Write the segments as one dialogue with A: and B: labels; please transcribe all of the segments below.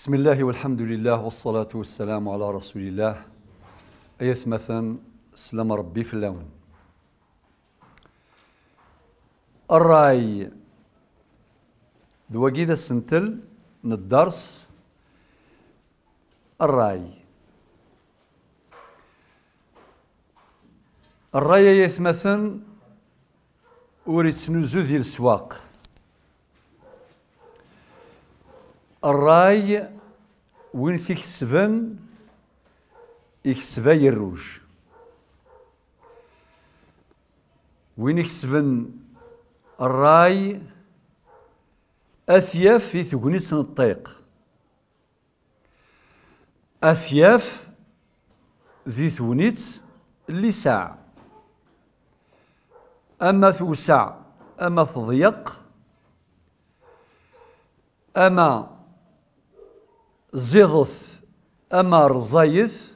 A: بسم الله والحمد لله والصلاة والسلام على رسول الله أيث مثلا سلم ربي في اللون الراي وقيدة سنتل الدرس الراي الراي يثمثن وريت نزو ذي السواق الراي وين فيك سفن يكسبا يروج وين يكسبن الراي أثياف في ثقنيس الطيق أثياف ذي ثونيت اللي ساع أما ثوسع أما ثضيق أما زغث أما رزايث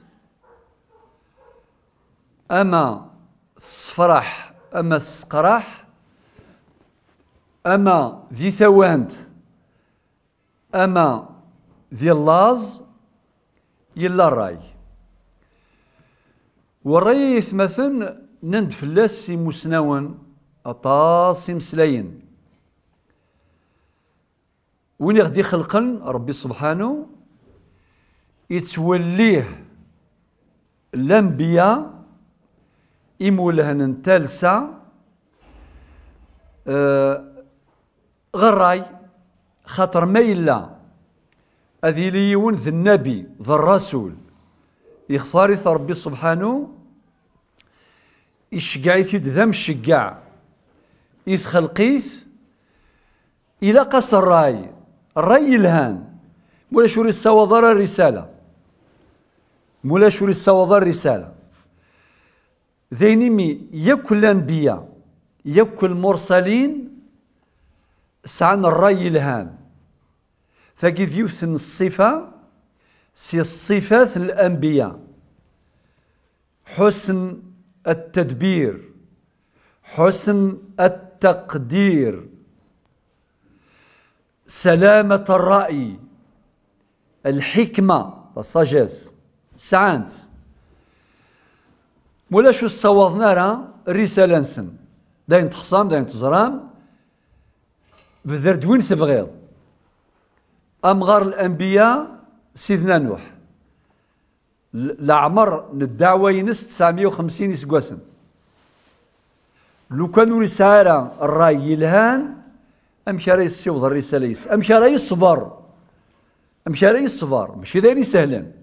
A: أما صفرح أما سقرح أما ذي ثوانت أما ذي اللاز يلا الراي والراي مثلا نند فلاس مسنون أطاس مسلاين وين غدي خلقن ربي سبحانه يتوليه الانبياء يمولهن تلسا آه، غراي خاطر ما الا هذه ليون ذي النبي ذا الرسول يختار ربي سبحانه يشجع يثيد ذم مشجع يتخلقيث إلى قصر الراي الراي الهان ولا شو رسالة ضرر رسالة مولا شوري السواضة الرسالة ذينيمي يكل الأنبياء يكل المرسلين سعن الرأي الهام فقد يوثن الصفة سي الصفات الأنبياء حسن التدبير حسن التقدير سلامة الرأي الحكمة الساجيس سعانت مولاش صوضنا راه الرساله نسن داين تخصام داين تزرام بذرد وين تبغيض امغار الانبياء سيدنا نوح العمر الدعوه ينس 950 اسقاسن لو كانوا رسالة الراي يلهان امشي راه يصيوض الرساله يس امشي راه يصبر امشي راه يصبر ماشي دايرين سهلا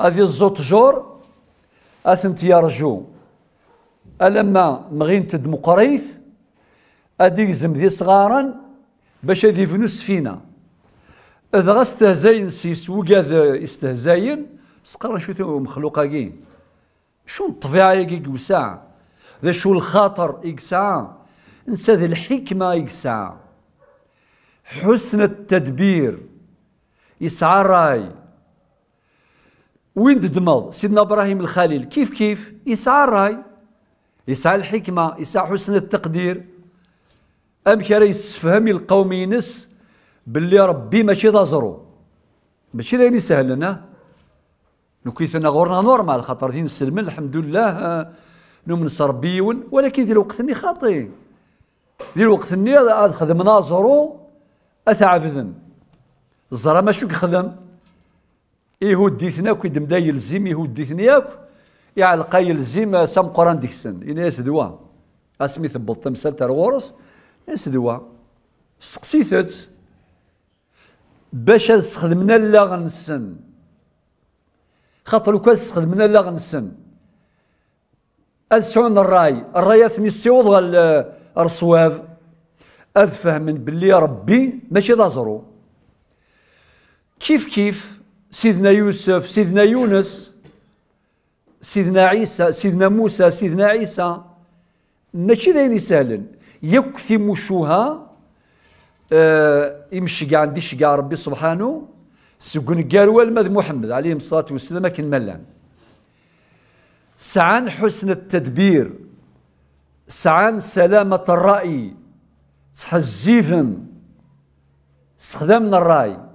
A: هذه الزوت جور اثنت يرجو ألما مغين تد مقريث أدي ذي صغارا باش هذي فنوس فينا إذا غاستهزاين سيس وقاذ استهزاين سقرا شو مخلوقاكي شو الطبيعة يقيق وساع ذا شو الخاطر يقسعة نسى ذي الحكمة يقسعة حسن التدبير يسعى الراي وين تدمض سيدنا ابراهيم الخليل كيف كيف يسعى الراي يسعى الحكمه يسعى حسن التقدير ام كي راه يستفهم القوم ينس باللي ربي ماشي ضازرو ماشي اللي سهل لنا لو انا غورنا نورمال خاطر دين السلمن الحمد لله نمنس ربي يون ولكن الوقت وقتني خاطي الوقت وقتني خدمنا زرو اثعفذن الزرا ماشي كخدم ديثنا كي دمدا يلزم يهديتني ياك يعلقا يلزم سام قران ديكسن إنا سدوا اسمي ثبت تمثال تاع غورس سدوا سقسيتات باش استخدمنا لا غنسن خاطر لو كان استخدمنا لا غنسن أسعون الراي الراي اثني السيوض غال الرصواف أذ فهمن بلي ربي ماشي لازرو كيف كيف سيدنا يوسف سيدنا يونس سيدنا عيسى سيدنا موسى سيدنا عيسى ماشي داين سهلا يكثم شوها آه، يمشي كاع عندي شكاع ربي سبحانه سكون قالوا ماذ محمد عليه الصلاه والسلام كن ملان سعان حسن التدبير سعان سلامة الرأي تحزيفن استخدامنا الرأي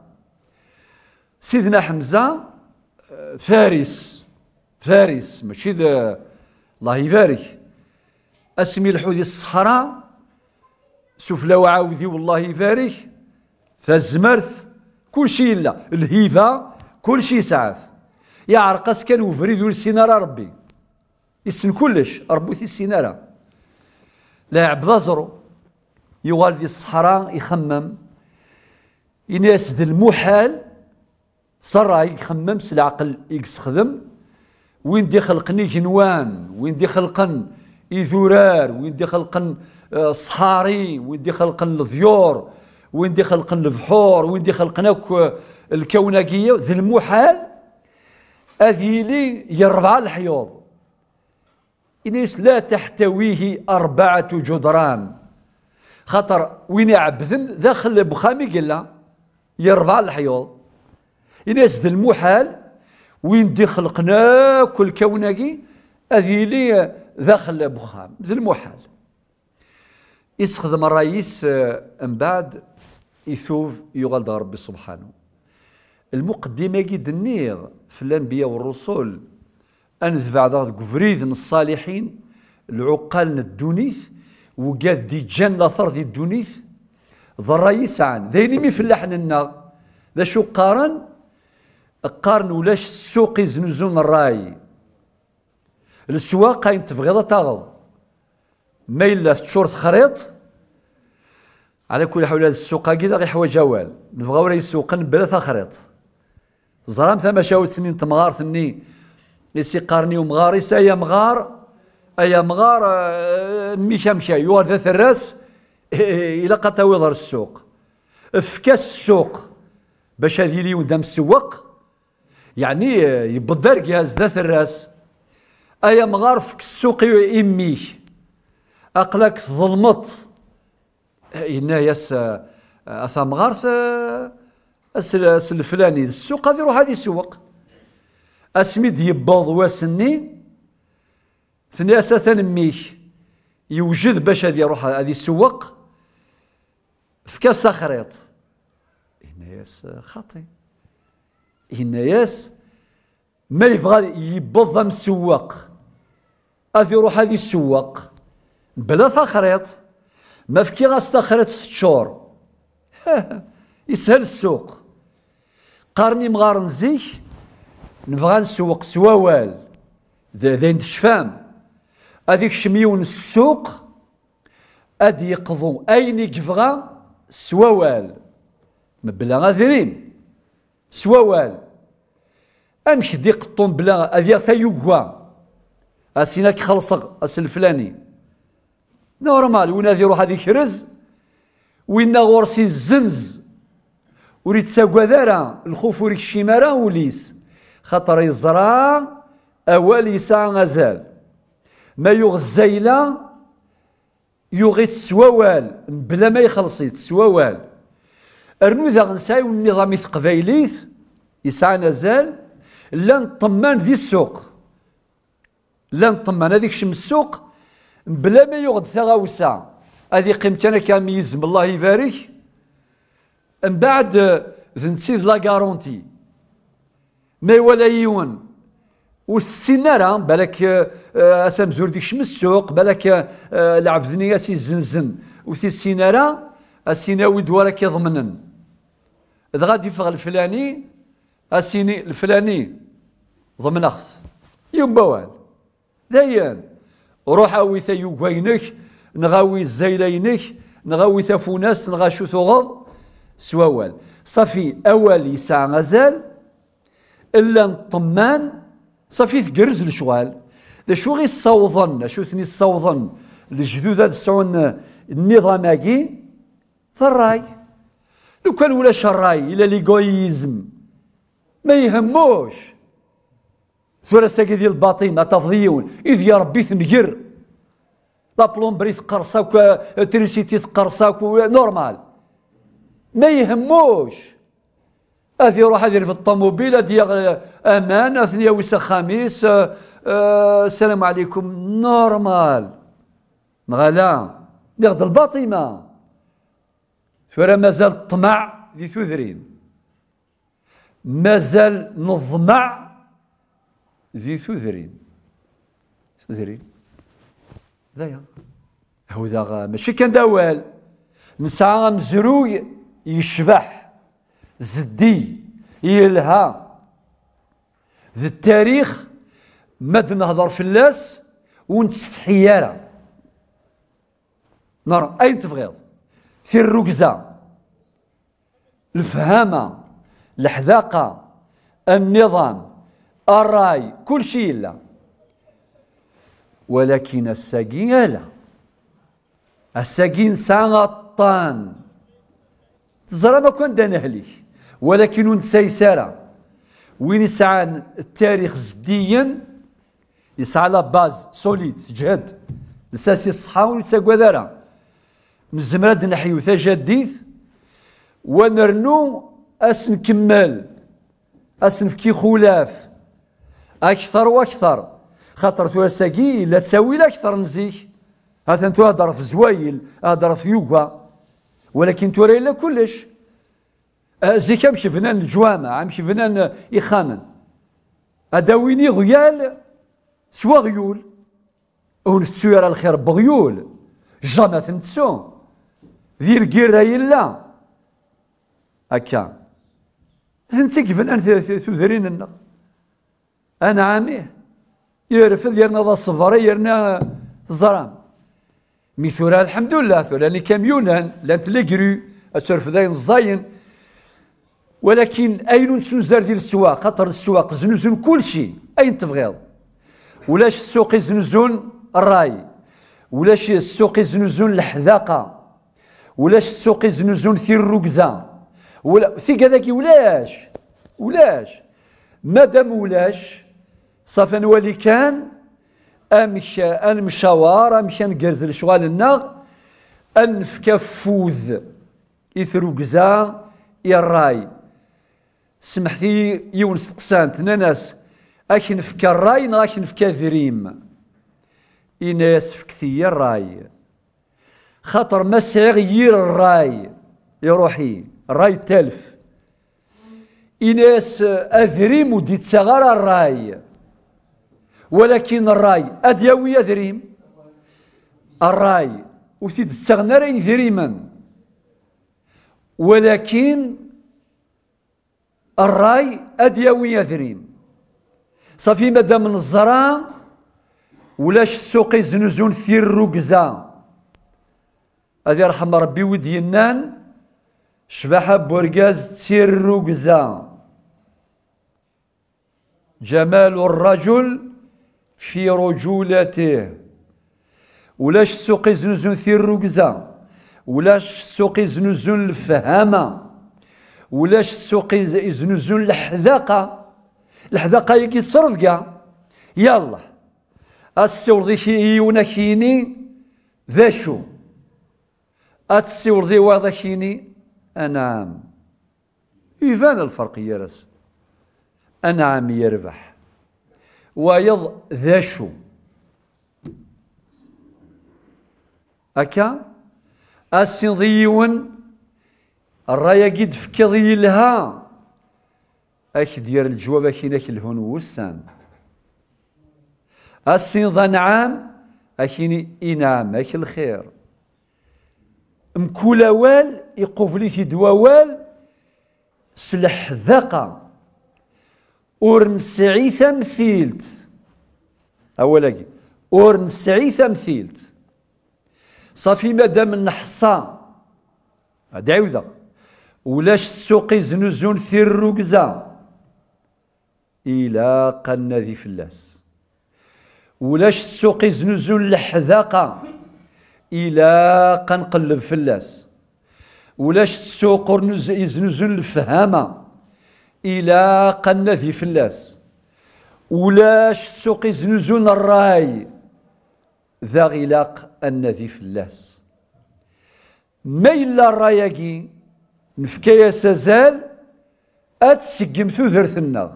A: سيدنا حمزه فارس فارس ماشي ذا الله يبارك اسمي الحوذي الصحراء سفلى وعاودي والله يبارك تزمرت كل شيء لا الهيفه كل شيء سعاف يا عرقاس كان وفريد ورسينا ربي يسن كلش ربي تيسينا راه لا عبد يوالدي الصحراء يخمم يناسد المحال صرا يخمم s العقل يخدم وين دي خلقني جنوان وين دي خلقن إذورار وين دي خلقن آه، صحاري وين دي خلقن الضيور وين دي خلقن البحور وين دي خلقن آه، الكونكية ذي المحال أذيلي يربع الحيوض إنيس لا تحتويه أربعة جدران خطر وين يعبثن داخل بخامي قلا يربع الحيوض إني أزد المحال وين دي خلقنا كل كوناكي لي داخل بخام ذا المحال يستخدم الرئيس آه، من بعد يثوب يغلد ربي سبحانه المقدمة قد النير في الأنبياء والرسل أنذبع فريد من الصالحين العقال الدونيث وقاد دي جان لاثر دي الدونيث ذا الرئيس عن ذا ينمي في اللحن النار ذا شو قارن قارن ولاش السوق يزنزون الراي السواق قاين تفغيضه تاغل ما إلا تشور خريط على كل حول هذا السوق كذا غير حوايج اوال نبغاو السوق يسوقن بلا تخريط زرام ثما شاو سنين تمغار ثني يسي قارني ومغار يسايا مغار ايا مغار آه، ميشا مشا يوار ذات الراس الى قطاوي السوق فكاس السوق باش هذي لي ودام السواق يعني آه، يبدر جهاز ذات الراس ايا مغارفك السوق وامي اقلك ظلمت إنا ياس آه، اثا مغارف آه، اس الفلاني السوق هذه روح هذه سوق اسميد يبض واسني ثناسة تنميه يوجد باش هذه روح هذه في كاس تخريط هنا ياس خاطئ ياس ما يبغى يبض السواق اذي يروح هذه السواق بلا تخريط ما فكي غاس تخريط تشور يسهل السوق قارني مغار نزيك نبغى نسوق سواوال ذا ذين تشفام هذيك شميون السوق ادي يقضوا اين يبغى سواوال مبلغ غادرين سواوال امك دي قطون بلا اذيا ثيوكوا اسيناك خلصق اس الفلاني نورمال وين روح هذه كرز وين غورسي الزنز وريت ساكوادارا الخوف وريك الشمارة وليس خاطر يزرع اوال ساعه غزال ما يغزيلا يغيت يغي تسواوال بلا ما يخلصي تسواوال ارنو ذا غنساي في تقبايليث يسعى نزال لا نطمان ذي السوق لا نطمان هذيك شم السوق بلا ما يغد ثغاوسا هذه قيمتنا انا كاميز الله يبارك من بعد تنسيد لا كارونتي ما ولا يون والسينارا آه، بالك آه، اسام زور ديك شم السوق بالك آه، لعب ذني سي الزنزن وثي السينارا السيناوي دوارك يضمنن إذا غادي يفغ الفلاني السيني الفلاني ضمن ضمنخت يمبوان دايان روح اوي ثيوكينك نغاوي الزيلينك نغاوي ثفوناس نغاشو ثغض سوال صافي أول يسع غزال الا نطمان صافي تقرز الشغال ذا شو غي الصوضن شو ثني الصوضن الجدود هذا سعون النظاماكي فالراي لو كان ولاش الراي الى ليغويزم ما يهموش ثورة ساكي ديال الباطين تفضيون إذ يا ربي ثنجر لا بلومبري ثقرصاك تريسيتي ثقرصاك نورمال ما يهموش هذه يروح هذه في الطوموبيل هذه امان اثنيا ويسا خميس آه، آه، السلام عليكم نورمال غلا ياخذ الباطمه فرا مازال الطمع ذي ثوذرين مازال نظمع ذي سوزرين سوزرين ذايا هو ذا ماشي كان داوال نسعى مزروي يشبح زدي يلها ذي التاريخ ماد نهضر فلاس ونتستحي يارا نرى اين تبغيض في الركزه الفهامه الحذاقه النظام الراي كل شيء لا ولكن الساقين لا الساقين سانطان تزرى ما كون اهلي ولكن سيسارة وين يسعى التاريخ جديا يسعى لا باز سوليد جهد نساس يصحى ونتساقوا ذرا نزمرد نحيو تجديث ونرنو اسن كمال اسن في خلاف اكثر واكثر خاطر ساقي لا تساوي اكثر من زيك هذا انت هضر في زوايل هضر في يوغا ولكن توري لا كلش زيك امشي فنان الجوامع امشي فنان اخانا اداويني غيال سوا غيول ونتسو يرى الخير بغيول جامع تنتسو ذي القيرة يلا هكا تنسي كيف انت تذرين النقد أنا عاميه يرفض يرنا ذا الصفر يرنا الزرام مي الحمد لله ثورا لي يونان لانت كرو اشرفدين الزاين ولكن اين زار ديال السواق خاطر السواق زنزون كل شيء اين تفغيض ولاش السوق زنوزون الراي ولاش السوق زنوزون الحذاقه ولاش السوق زنوزون ثير الركزه ولا في كذاك ولاش ولاش مادام ولاش صافي نولي كان امشى المشاوار امش نقرز لشوالنا انفك فوذ يثروكزا الراي سمحتي يونس تقسانت ناس اش نفك الراي نا اش ذريم ذريم إناس فكثي الراي خاطر ما غير الراي يا روحي الراي تالف إناس أذريم ودي تسغر الراي ولكن الراي أدياوية ذريم الراي وتيد السغنرين ذريما ولكن الراي أدياوية ذريم صافي مادام نزرا ولاش السوق زنزون في ركزة هذه يرحم ربي ودينان شباحة بورقاز تير جمال الرجل في رجولته ولاش سوقي زنزون في الركزة ولاش سوقي زنزون الفهامة ولاش سوقي زنزون الحذاقة الحذاقة يجي تصرف كاع يلا السورضي يونا كيني ذا شو السورضي واضح كيني أنعام يفان الفرق يا راس أنعام يربح ذشو أكا أسين ضيون الرايا قد فكضي لها أك دير الجواب أكينك الهون وسان أسين ظنعام أكيني إنعام أك الخير مكول أوال في دوال سلح ذاقة اور نسعي تمثيلت اولا اور نسعي تمثيلت صافي مادام نحصى هاد عاوده ولاش السوق زنوزون في الركزه الى قنا ذي فلاس ولاش السوق زنوزون الحذاقه الى قنقلب فلاس ولاش السوق يزنوزون الفهامه الى قنا ذي فلاس ولاش سوقي زنزون الراي ذا غلاق النذي ذي فلاس ما الا الراياكي نفكي سازال أتسجم ثوذر ثنغ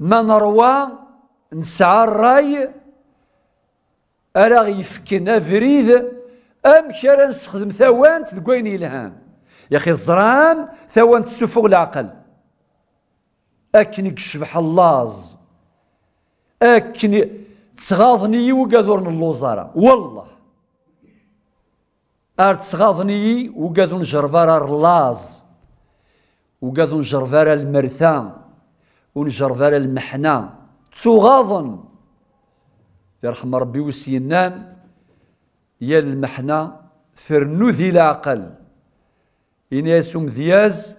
A: ما نروى نسعى الراي أرا يفكن فريد أم كرا نستخدم ثوانت دقوين إلهام يا اخي الزران ثوان تسفغ العقل اكني كشبح اللاز اكن وقادر من الوزارة والله ار تسغاضني وقادر جرفار اللاز وقادر جرفار المرثان ونجرفار المحنة تسغاضن يرحم ربي وسينان يا المحنة فرنوذي ذي العقل إناس مذياز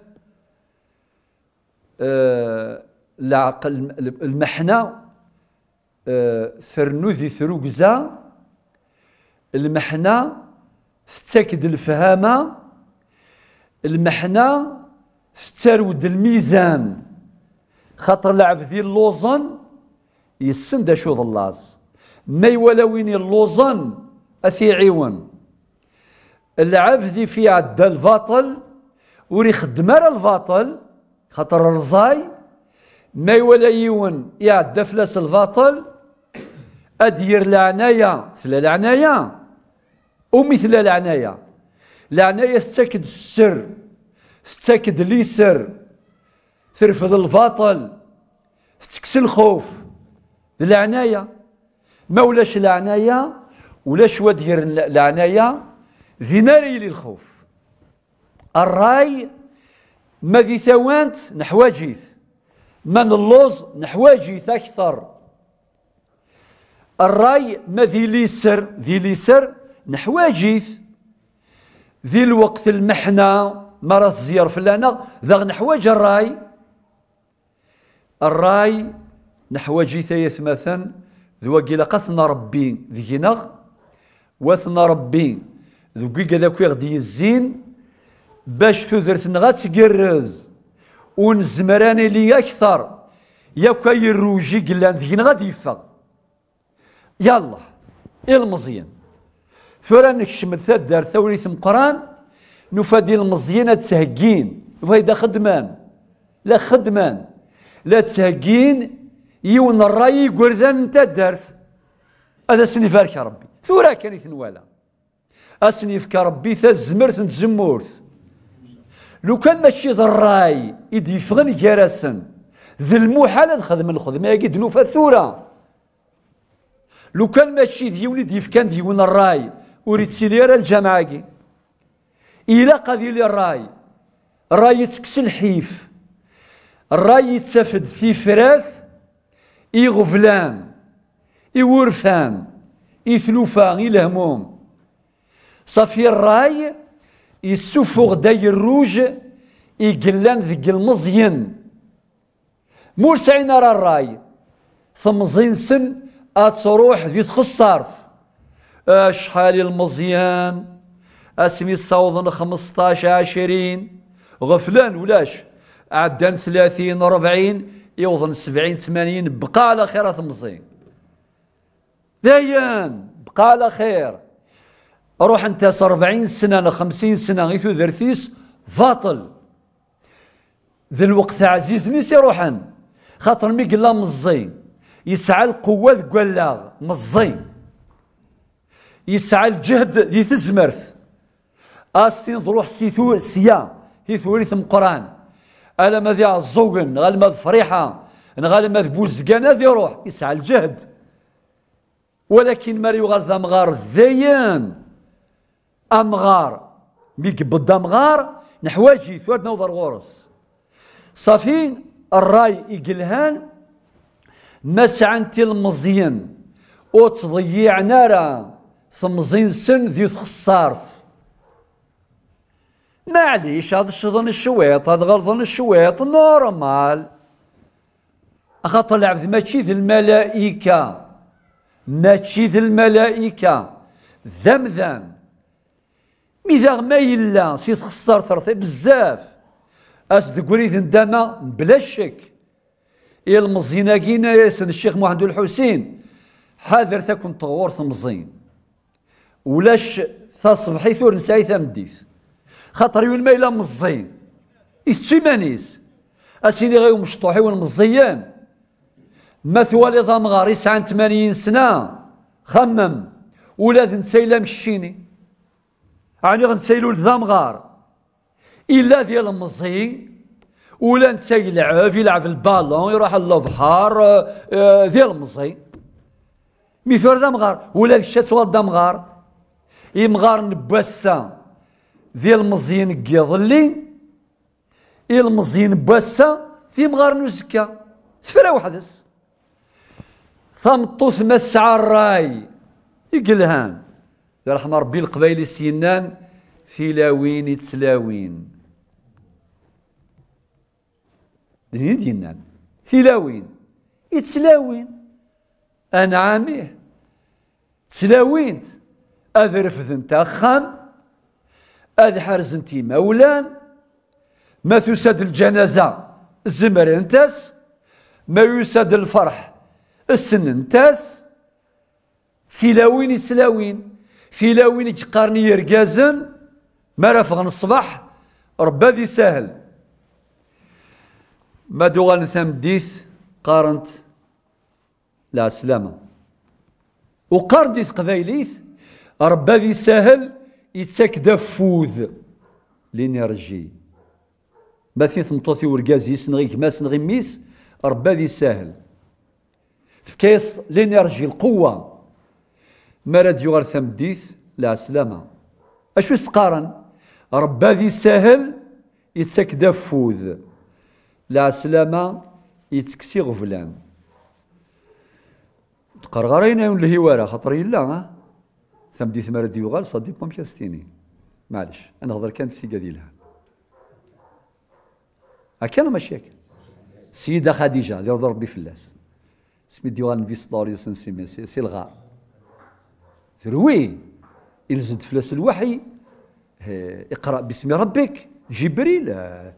A: آه العقل المحنة آه ثرنو ذي ثروكزا المحنة تتاكد الفهامة المحنة تترود الميزان خاطر لعب ذي اللوزن يسند شو اللاز ما يولويني اللوزن اثي عيون العفذي في عدا الباطل وري يخدم راه الباطل خاطر رزاي ما ولا يون يعدى فلاس الباطل ادير لعناية مثل لعناية ومثل العناية العناية تسكد السر تسكد لي سر ترفض الباطل تكسل الخوف العناية ما ولاش العناية ولاش ودير العناية ذي ناري للخوف الراي ما ذي ثوانت نحواجيث من اللوز نحواجيث أكثر الراي ما ذي ليسر ذي ليسر نحواجيث ذي الوقت المحنة مرض الزيار فلانا ذا نحواج الراي الراي نحواجي ثيث مثلا ذو قثنا ربي ذينا وثنا ربي ذو كي غادي الزين باش نغات غتقرز ونزمراني لي أكثر ياك يروجي قلان ذي غادي يفاق يلا المزيان ثورا نكشم ثوري ثم قران نفادي المزيان تهجين فايدا خدمان لا خدمان لا تهجين يون الراي قردان انت الدارث هذا يا ربي ثورا كان اسني اسنيفك ربي ثا الزمرث نتزمورث لو كان ماشي ضراي الراي يدي فغن جرسن ذي المحال خدم الخدمة يجد نوفا ثورة لو كان ماشي ذي ولد يفكان ذي ون الراي وريت سيليرا الجامعة إلا لي الراي راي تكس الحيف راي تسفد في فراث إي إي غفلان ورفان إي إورفان إثلوفان إلهموم صافي الراي يسوفوغ داي الروج يقلان ذق المزين مور سعين راه الراي ثم زين سن اتروح ذي تخسارث آه، شحال المزيان اسمي صوضن 15 20 غفلان ولاش عدان 30 40 يوضن 70 80 بقى على خير زين دايان بقى على خير روح انت 40 سنه ولا 50 سنه غير ثلاثيس فاطل ذا الوقت عزيز نسي روحا خاطر مي قلا مزي يسعى القوه قلا مزي يسعى الجهد ذي تزمرث اسين روح سيثو سيا هي ثوريث مقران الا ما ذي الزوغن غال ما فريحه غال ما بوزقان ذي روح يسعى الجهد ولكن ماريو يغال ذا مغار ذيان امغار مي امغار نحواجي ثورد نوضر غورس صافي الراي يقلهان ما سعنتي المزين او تضيع نارا ثمزين سن ذي تخسارث معليش هذا شظن الشويط هذا غرضن الشويط نورمال خاطر العبد ماشي ذي الملائكة ماشي ذي الملائكة ذمذم ذم مي ما يلا سي تخسر ثرثي بزاف اس ذن ندما بلا شك يا إيه المزينا كينا ياسن الشيخ محمد الحسين حاذر تكون طغور تمزين ولاش تصبحي ثور نساي تمديث خاطر يون ما يلا مزين يستيمانيس أسيني غير مشطوحي والمزيان ما ثوالي ضمغار يسعان 80 سنة خمم ولاد نسيلا لا مشيني عني غنسايلو للذامغار الا ديال مزي ولا نتا يلعب يلعب البالون يروح للبحر ديال آه، مزي ميثور دمغار ولا الشات ولا دمغار يمغار نباسا ديال مزيان كيظلي المزيان باسا في مغار نوزكا سفرا وحدس ثمطوث ما تسعى الراي يقلهان يرحم ربي القبايل سينان لاوين تسلاوين دنيا دينان تلاوين انا عاميه تسلاوين أذ انت خان أذ انت مولان ما تسد الجنازة الزمر انتس ما يسد الفرح السن انتس سلاوين سلاوين في لاوين قارني يرجازن ما رفغن الصباح ربا ذي سهل ما دوغان ثم ديث قارنت لا سلامة وقار ديث قبيليث ربا ذي سهل يتساك دفوذ لينيرجي ما فين ثمطوثي ورقازي سنغيك ما سنغي ميس ربا ذي سهل في كيس لينيرجي القوه مرد يغر ثمديث لا سلامة أشو سقارن رب ذي ساهل يتسكدا فوذ لا سلامة يتكسي غفلان تقرغرين يون الهوارة خطر يلا ثمديث مرد يغر صديق صدي بام كاستيني معلش انا هضر كانت الثقة ديالها لها انا ماشي سيدة السيدة خديجة رضي ربي فلاس سميت ديوان في صلى الله عليه وسلم سي الغار تروي ينزل فلاس الوحي اه، اقرا باسم ربك جبريل اه،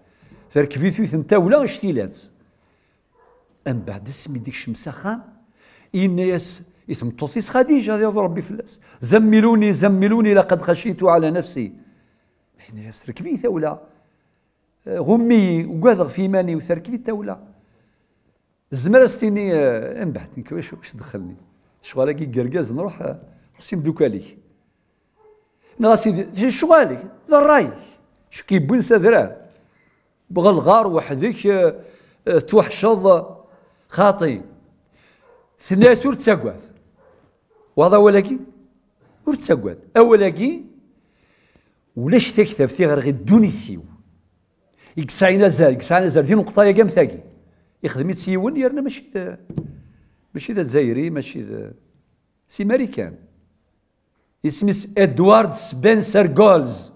A: في ثوث انت ولا اشتيلات ام بعد اسم ديك الشمس خام اسم توثيس خديجه هذا ربي فلاس زملوني زملوني لقد خشيت على نفسي ياسر ركبي ثولا اه، غمي وقاذغ في ماني وثار ثولا الزمرة ستيني ام بعد واش دخلني شغالا كي قرقاز نروح سي بدوكاليك نغا سيدي شغالي ذا الراي شو كيبوي نسى ذراع بغى الغار وحدك آه، آه، توحشض آه، خاطي ثناس ور تساقوات وهذا ولاكي ور تساقوات اولاكي ولاش تكتب في غير غير دونيسيو يقصعينا زال يقصعينا زال دي نقطه يا قام ثاقي يخدم يتسيون يرنا ماشي ماشي ذا زايري ماشي ذا سي ماريكان اسمس ادوارد سبنسر جولز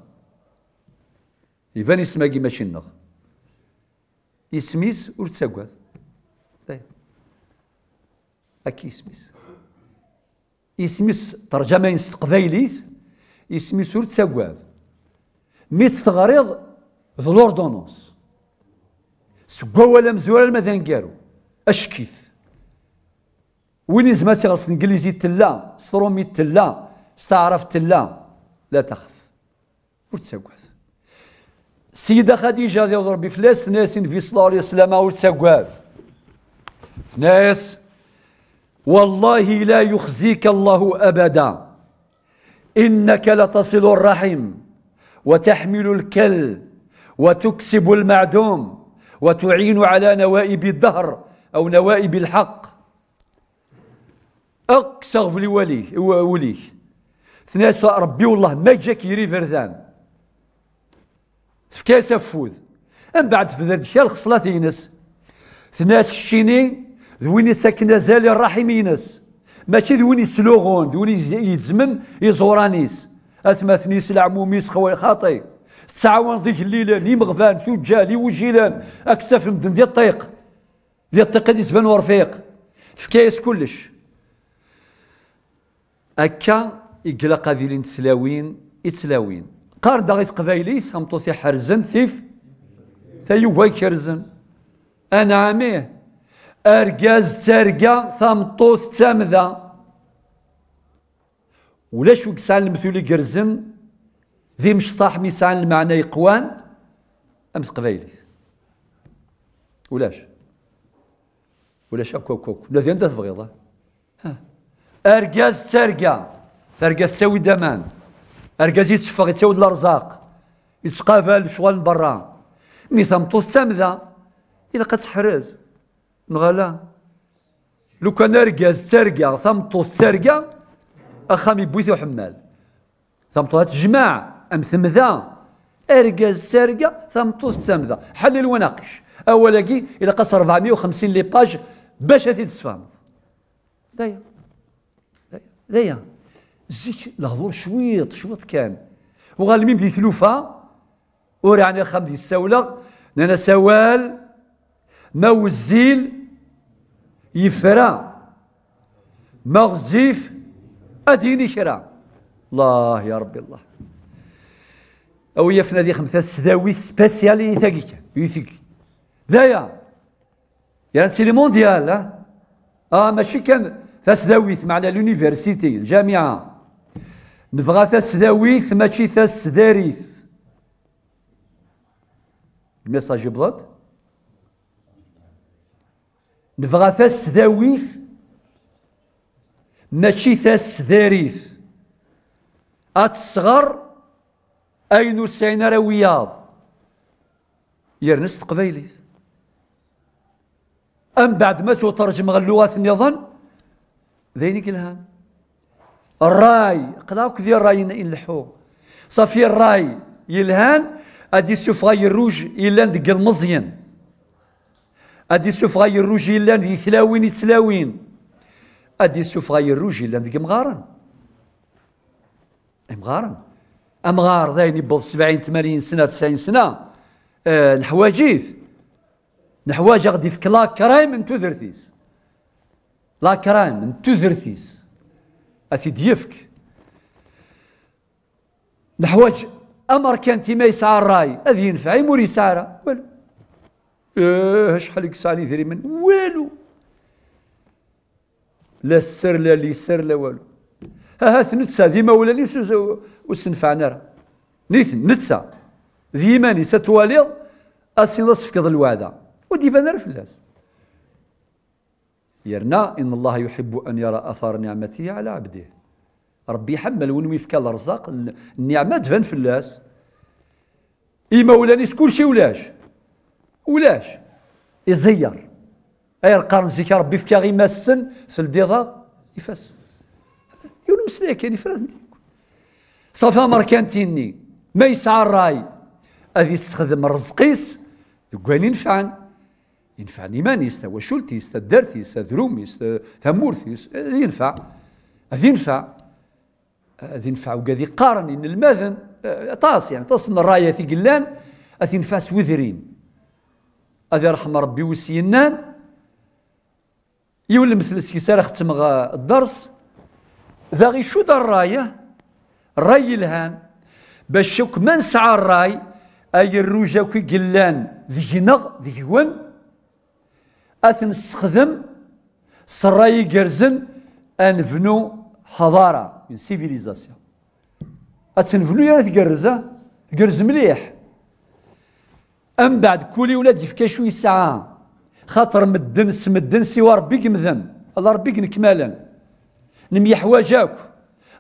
A: اذا اسمه ماشي نغ اسميس ور تساقات طيب. اكي اسميس اسميس ترجمه ينس تقبايليت اسميس ور تساقات مي تستغريض ذو سكوا ولا مزورا ماذا نقارو اشكيث وين زمان تيغاس انجليزي تلا سترومي تلا استعرفت لا لا تخف وتسقف السيدة خديجة رضي الله ربي فلاس ناس في صلى الله عليه وسلم وتسقف ناس والله لا يخزيك الله أبدا إنك لتصل الرحم وتحمل الكل وتكسب المعدوم وتعين على نوائب الدهر أو نوائب الحق أقسغ في وليه وليه ثناس ربي والله ما جاك يري فردان كاس فوذ من بعد في ذا الشيء خصلات ينس ثناس الشيني ذوين ساكنة زالي الرحيم ينس ماشي ذوين سلوغون ذوين يتزمن يزورانيس اثماثنيس العموميس خوي خاطي تعاون ذيك الليلة ني مغفان توجا لي وجيلان اكسف المدن ديال الطيق ديال الطيق ديال سبان ورفيق في كاس كلش هكا يقلق قابلين تسلاوين يتسلاوين قار داغي تقبايليت امطوطي حرزن ثيف تيوبا يكرزن انا عميه ارجاز ترجا ثمطوط تامذا ولاش وكسان المثولي كرزن ذي مشطاح ميسان المعنى يقوان ام تقبايليت ولاش ولاش اكو اكو اكو لا انت تبغيضه ارجاز ترجا ترقى تساوي دمان ارقاز يتسفغ يتساوي الارزاق يتقافل شغل برا مي تمطوط الى الا قتحرز نغالا لو كان ارقاز ترقى تمطوط اخا مي بويث وحمال هات جماع ام ثمذا ارقاز ترقى تمطوط حلل حل الوناقش اولاكي الى قص 450 لي باج باش هاتي دايا دايا دايا زيك الهضور شويط شويط كان وغا الميم دي تلوفا وراني خام دي السولة نانا سوال ما وزيل يفرا ما غزيف اديني كرا الله يا ربي الله او يفنا دي خمسة سداوي سبيسيال يثاقي يثق ذايا يعني سي لي مونديال اه ماشي كان فاسداويث معنا لونيفرسيتي الجامعه نبغى تسداويت ماشي تسداريت الميساج يبضد نبغى تسداويت ماشي تسداريت أتصغر أين وسعين راه وياض يرنس قبيلي أم بعد ما ترجم اللغة النظام ذينك الهام الراي قلاوك ذي الراي ينلحو صافي الراي يلهان ادي سوف غيروج يلان دق المزين ادي سوف غيروج يلان ذي ثلاوين يتلاوين ادي سوف غيروج يلان دق مغارن مغارن امغار ذاين يبض 70 80 سنه 90 سنه أه الحواجيف نحواج غدي في كلا كرايم من ذرتيس لا كرايم من ذرتيس اسي ديفك نحوج امر كان تيما يسعى الراي اذي ينفع يمور يسعى والو اه شحال يسعى لي ذري من والو لا السر لا لي سر لا والو ها ها ثنتسا ديما ولا لي وسنفعنا نرى نيث نتسا ديما ني ستواليض اسي نصفكض الوعده ودي فانا فلاس يرنا إن الله يحب أن يرى أثار نعمته على عبده ربي يحمل ونوي في الرزاق النعمة في الناس إي ولاني سكول كلشي ولاش ولاش يزير أي القرن زيك ربي فكا غي السن في الديضا يفس يون ليك يعني فرنتي صافي ماركانتيني ما يسعى الراي هذه يستخدم رزقيس دقواني ينفعن ينفع نيمانيستا تا درثيستا تا ثمورثيس ينفع هذه ينفع هذه ينفع وقاذي قارن ان الماذن آه، طاس يعني طاس الرايه في قلان هذه نفاس وذرين هذه رحمه ربي وسينان يولي مثل سكيسار ختم الدرس ذا غي شو دار الرايه الراي الهان باش شوك ما نسعى الراي اي الروجا كي قلان ذي نغ ذي ون أثن t سراي s أن فنو حضارة nebnu سيفيليزاسيون أثن فنو يعني tt-nebnu مليح أم بعد كولي ولاد beɛd شوي ساعة خاطر مدن سمدن سوا ربي كمذن الله ربي كمالا نم يحواج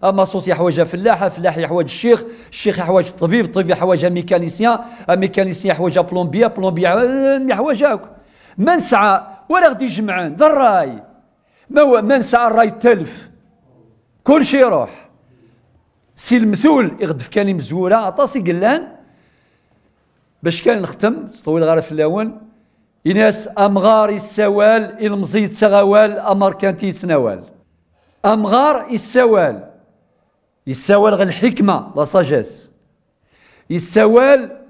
A: اما صوت يحواج فلاحه فلاح يحواج الشيخ الشيخ يحواج الطبيب الطبيب يحواج ميكانيسيان ميكانيسيان يحواج بلومبيا بلومبيا يحواج من ما ولا غادي يجمعان ذا الراي ما هو ما نسعى الراي التلف كل شيء يروح سي المثول يغدف كان مزوره سي قلان باش كان نختم تطويل غير في الاول إناس أمغار السوال المزيد سغوال أمر كانت يتناول أمغار السوال السوال غل الحكمة لا ساجيس السوال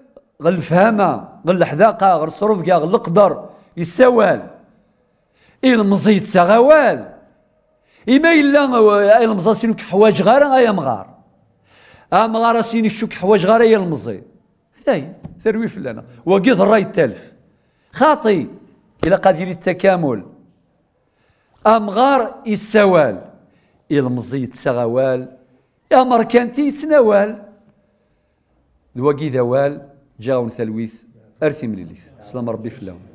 A: غل الفهامة غل الحذاقة غل الصرفقة غل القدر السوال إلمزي سغوال إما إلا إلمزا سينك حواج غارة أي مغار أمغار أه، سيني شوك حواج غارة يا المزي ثاي ثروي فلانا وقيض الراي التالف خاطي إلى قادر التكامل أمغار أه، السوال إلمزي تساغوال أمر كانتي سنوال دواقي ذوال جاون ثلويث أرثي من الليث سلام ربي في اللون